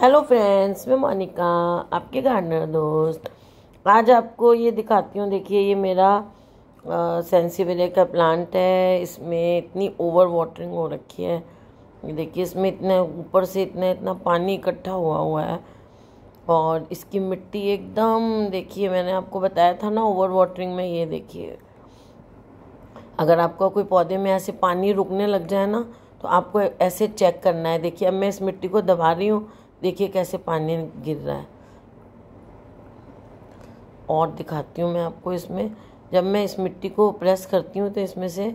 hello friends मैं मोनिका आपके gardener दोस्त आज आपको ये दिखाती हूँ देखिए ये मेरा सेंसीवेले का प्लांट है इसमें इतनी ओवर वाटरिंग हो रखी है देखिए इसमें इतने ऊपर से इतना इतना पानी इकट्ठा हुआ हुआ है और इसकी मिट्टी एकदम देखिए मैंने आपको बताया था ना ओवर वाटरिंग में ये देखिए अगर आपका कोई पौधे में ऐसे पानी रुकने लग जाए ना तो आपको ऐसे चेक करना है देखिए अब मैं इस मिट्टी को दबा रही हूँ देखिए कैसे पानी गिर रहा है और दिखाती हूँ मैं आपको इसमें जब मैं इस मिट्टी को प्रेस करती हूँ तो इसमें से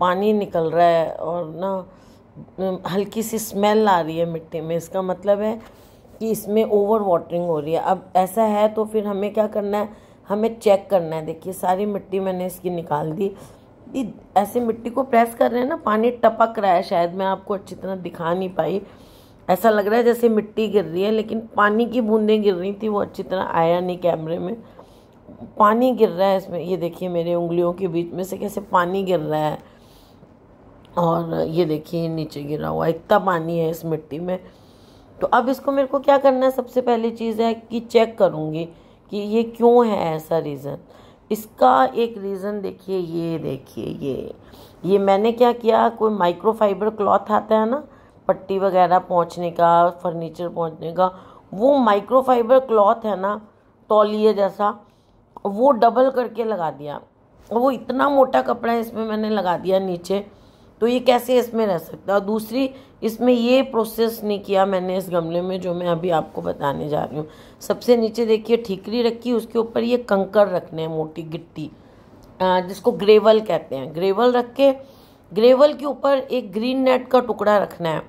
पानी निकल रहा है और ना हल्की सी स्मेल आ रही है मिट्टी में इसका मतलब है कि इसमें ओवर वाटरिंग हो रही है अब ऐसा है तो फिर हमें क्या करना है हमें चेक करना है देखिए सारी मिट्टी मैंने इसकी निकाल दी ऐसे मिट्टी को प्रेस कर रहे हैं ना पानी टपक रहा है शायद मैं आपको अच्छी तरह दिखा नहीं पाई ऐसा लग रहा है जैसे मिट्टी गिर रही है लेकिन पानी की बूंदें गिर रही थी वो अच्छी तरह आया नहीं कैमरे में पानी गिर रहा है इसमें ये देखिए मेरे उंगलियों के बीच में से कैसे पानी गिर रहा है और ये देखिए नीचे गिरा हुआ इतना पानी है इस मिट्टी में तो अब इसको मेरे को क्या करना है सबसे पहली चीज़ है कि चेक करूँगी कि ये क्यों है ऐसा रीज़न इसका एक रीज़न देखिए ये देखिए ये ये मैंने क्या किया कोई माइक्रोफाइबर क्लॉथ आता है ना पट्टी वगैरह पहुँचने का फर्नीचर पहुँचने का वो माइक्रोफाइबर क्लॉथ है ना तौलिया जैसा वो डबल करके लगा दिया वो इतना मोटा कपड़ा है इसमें मैंने लगा दिया नीचे तो ये कैसे इसमें रह सकता और दूसरी इसमें ये प्रोसेस नहीं किया मैंने इस गमले में जो मैं अभी आपको बताने जा रही हूँ सबसे नीचे देखिए ठीकरी रखी उसके ऊपर ये कंकर रखने हैं मोटी गिट्टी जिसको ग्रेवल कहते हैं ग्रेवल रख के ग्रेवल के ऊपर एक ग्रीन नेट का टुकड़ा रखना है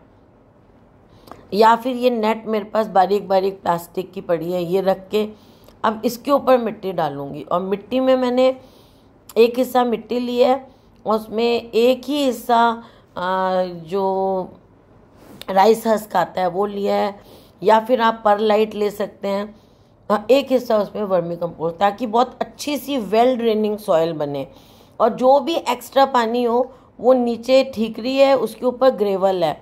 या फिर ये नेट मेरे पास बारीक बारीक प्लास्टिक की पड़ी है ये रख के अब इसके ऊपर मिट्टी डालूँगी और मिट्टी में मैंने एक हिस्सा मिट्टी ली है उसमें एक ही हिस्सा जो राइस हस्क आता है वो लिया है या फिर आप पर लाइट ले सकते हैं एक हिस्सा उसमें वर्मी कंपोस्ट ताकि बहुत अच्छी सी वेल ड्रेनिंग सॉयल बने और जो भी एक्स्ट्रा पानी हो वो नीचे ठीकरी है उसके ऊपर ग्रेवल है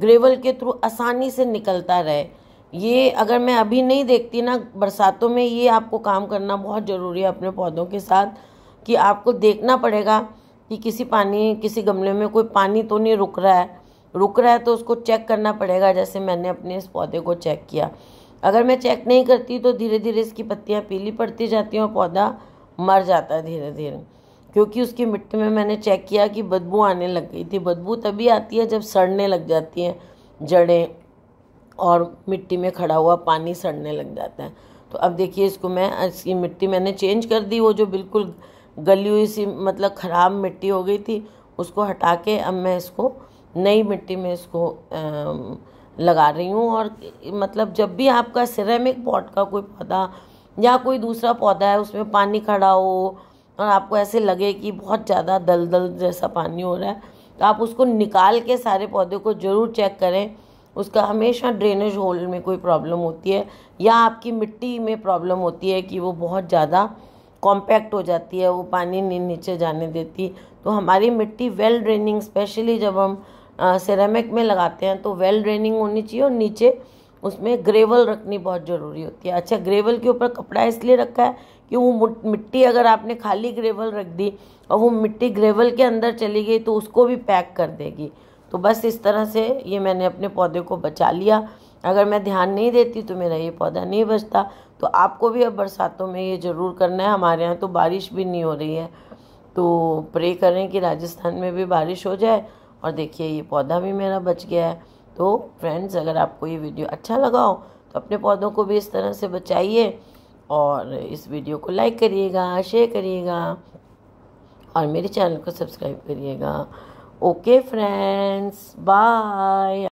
ग्रेवल के थ्रू आसानी से निकलता रहे ये अगर मैं अभी नहीं देखती ना बरसातों में ये आपको काम करना बहुत ज़रूरी है अपने पौधों के साथ कि आपको देखना पड़ेगा कि किसी पानी किसी गमले में कोई पानी तो नहीं रुक रहा है रुक रहा है तो उसको चेक करना पड़ेगा जैसे मैंने अपने इस पौधे को चेक किया अगर मैं चेक नहीं करती तो धीरे धीरे इसकी पत्तियाँ पीली पड़ती जाती हैं और पौधा मर जाता है धीरे धीरे क्योंकि उसकी मिट्टी में मैंने चेक किया कि बदबू आने लग गई थी बदबू तभी आती है जब सड़ने लग जाती हैं जड़ें और मिट्टी में खड़ा हुआ पानी सड़ने लग जाता है तो अब देखिए इसको मैं इसकी मिट्टी मैंने चेंज कर दी वो जो बिल्कुल गली हुई सी मतलब ख़राब मिट्टी हो गई थी उसको हटा के अब मैं इसको नई मिट्टी में इसको आ, लगा रही हूँ और मतलब जब भी आपका सिरेमिक पॉट का कोई पौधा या कोई दूसरा पौधा है उसमें पानी खड़ा हो और आपको ऐसे लगे कि बहुत ज़्यादा दलदल जैसा पानी हो रहा है तो आप उसको निकाल के सारे पौधे को ज़रूर चेक करें उसका हमेशा ड्रेनेज होल में कोई प्रॉब्लम होती है या आपकी मिट्टी में प्रॉब्लम होती है कि वो बहुत ज़्यादा कॉम्पैक्ट हो जाती है वो पानी नहीं नीचे जाने देती तो हमारी मिट्टी वेल ड्रेनिंग स्पेशली जब हम सिरेमिक में लगाते हैं तो वेल ड्रेनिंग होनी चाहिए और नीचे उसमें ग्रेवल रखनी बहुत ज़रूरी होती है अच्छा ग्रेवल के ऊपर कपड़ा इसलिए रखा है कि वो मिट्टी अगर आपने खाली ग्रेवल रख दी और वो मिट्टी ग्रेवल के अंदर चली गई तो उसको भी पैक कर देगी तो बस इस तरह से ये मैंने अपने पौधे को बचा लिया अगर मैं ध्यान नहीं देती तो मेरा ये पौधा नहीं बचता तो आपको भी अब बरसातों में ये ज़रूर करना है हमारे यहाँ तो बारिश भी नहीं हो रही है तो प्रे करें कि राजस्थान में भी बारिश हो जाए और देखिए ये पौधा भी मेरा बच गया है तो फ्रेंड्स अगर आपको ये वीडियो अच्छा लगा हो तो अपने पौधों को भी इस तरह से बचाइए और इस वीडियो को लाइक करिएगा शेयर करिएगा और मेरे चैनल को सब्सक्राइब करिएगा ओके फ्रेंड्स बाय